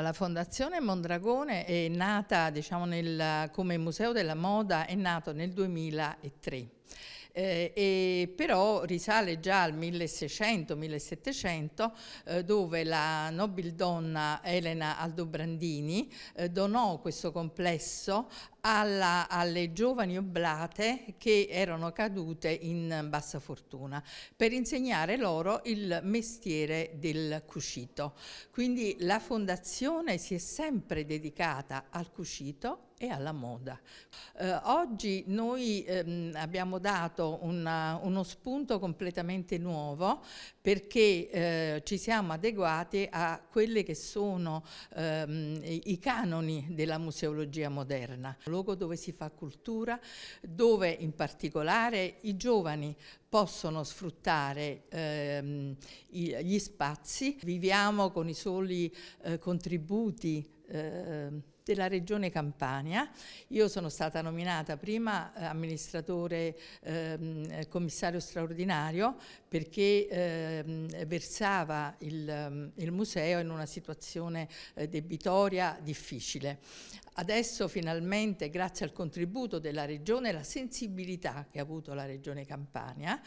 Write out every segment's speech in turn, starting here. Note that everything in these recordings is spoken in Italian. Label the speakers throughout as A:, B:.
A: La Fondazione Mondragone è nata diciamo, nel, come Museo della Moda, è nato nel 2003 eh, e però risale già al 1600-1700 eh, dove la nobildonna Elena Aldobrandini eh, donò questo complesso alla, alle giovani oblate che erano cadute in bassa fortuna per insegnare loro il mestiere del cuscito. Quindi la fondazione si è sempre dedicata al cuscito e alla moda. Eh, oggi noi ehm, abbiamo dato una, uno spunto completamente nuovo perché eh, ci siamo adeguati a quelli che sono ehm, i canoni della museologia moderna, un luogo dove si fa cultura, dove in particolare i giovani possono sfruttare ehm, gli spazi, viviamo con i soli eh, contributi ehm, della Regione Campania. Io sono stata nominata prima eh, amministratore ehm, eh, commissario straordinario perché ehm, versava il, ehm, il, museo in una situazione eh, debitoria difficile. Adesso finalmente, grazie al contributo della Regione, e la sensibilità che ha avuto la Regione Campania,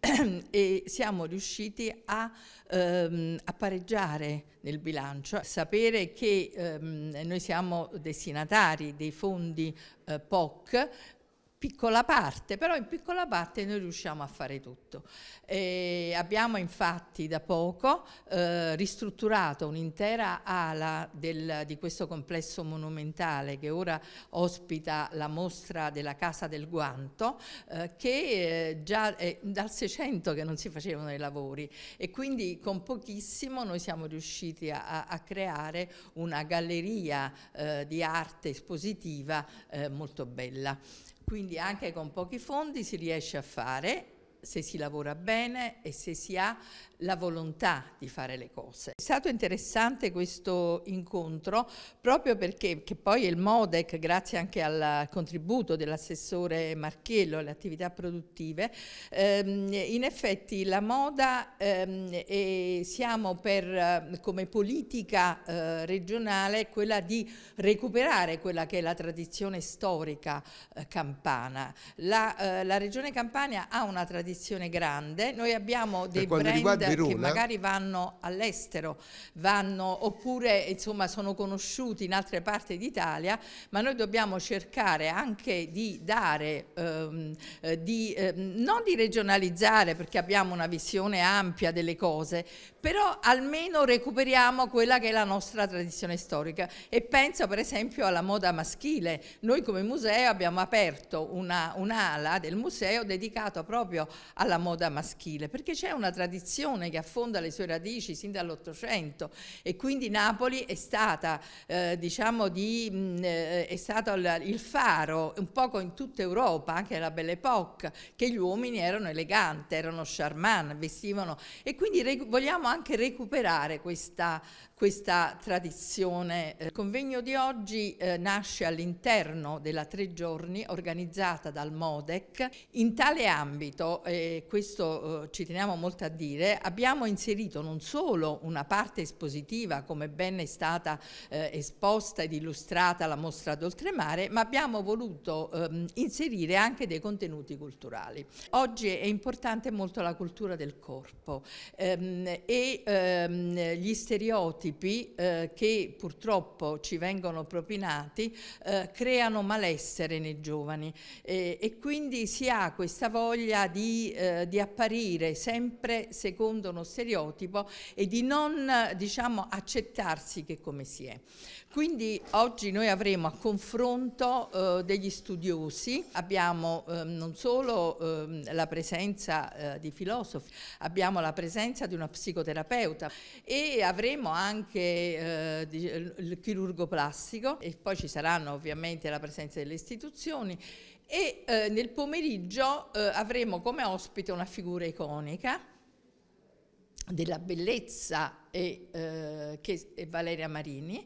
A: e siamo riusciti a, ehm, a pareggiare nel bilancio, sapere che ehm, noi siamo destinatari dei fondi eh, POC piccola parte, però in piccola parte noi riusciamo a fare tutto. E eh, abbiamo infatti da poco eh, ristrutturato un'intera ala del, di questo complesso monumentale che ora ospita la mostra della Casa del Guanto, eh, che eh, già è eh, dal 600 che non si facevano i lavori e quindi con pochissimo noi siamo riusciti a, a creare una galleria di arte espositiva molto bella. Quindi anche con pochi fondi si riesce a fare se si lavora bene e se si ha la volontà di fare le cose. È stato interessante questo incontro proprio perché che poi il Modec, grazie anche al contributo dell'assessore Marchiello alle attività produttive, ehm, in effetti la moda ehm, e siamo per, eh, come politica eh, regionale quella di recuperare quella che è la tradizione storica eh, campana. La, eh, la regione Campania ha una tradizione tradizione grande, noi abbiamo dei brand Verona, che magari vanno all'estero, vanno oppure insomma sono conosciuti in altre parti d'Italia, ma noi dobbiamo cercare anche di dare, ehm, eh, di, ehm, non di regionalizzare perché abbiamo una visione ampia delle cose, però almeno recuperiamo quella che è la nostra tradizione storica e penso per esempio alla moda maschile. Noi come museo abbiamo aperto un'ala un del museo dedicato proprio alla moda maschile, perché c'è una tradizione che affonda le sue radici sin dall'Ottocento e quindi Napoli è stata, eh, diciamo, di, mh, mm, eh, è stato il faro un poco in tutta Europa, anche nella Belle Époque, che gli uomini erano eleganti, erano charmant, vestivano e quindi vogliamo anche recuperare questa questa tradizione. Il convegno di oggi eh, nasce all'interno della Tre Giorni organizzata dal Modec. In tale ambito, e eh, questo eh, ci teniamo molto a dire, abbiamo inserito non solo una parte espositiva come ben è stata eh, esposta ed illustrata la mostra d'oltremare, ma abbiamo voluto ehm, inserire anche dei contenuti culturali. Oggi è importante molto la cultura del corpo ehm, e ehm, gli stereotipi stereotipi eh, che purtroppo ci vengono propinati eh, creano malessere nei giovani eh, e quindi si ha questa voglia di, eh, di, apparire sempre secondo uno stereotipo e di non diciamo, accettarsi che come si è. Quindi oggi noi avremo a confronto eh, degli studiosi, abbiamo ehm, non solo ehm, la presenza eh, di filosofi, abbiamo la presenza di una psicoterapeuta e avremo anche anche eh, eh, il chirurgo plastico e poi ci saranno ovviamente la presenza delle istituzioni e eh, nel pomeriggio eh, avremo come ospite una figura iconica della bellezza e, eh, che è Valeria Marini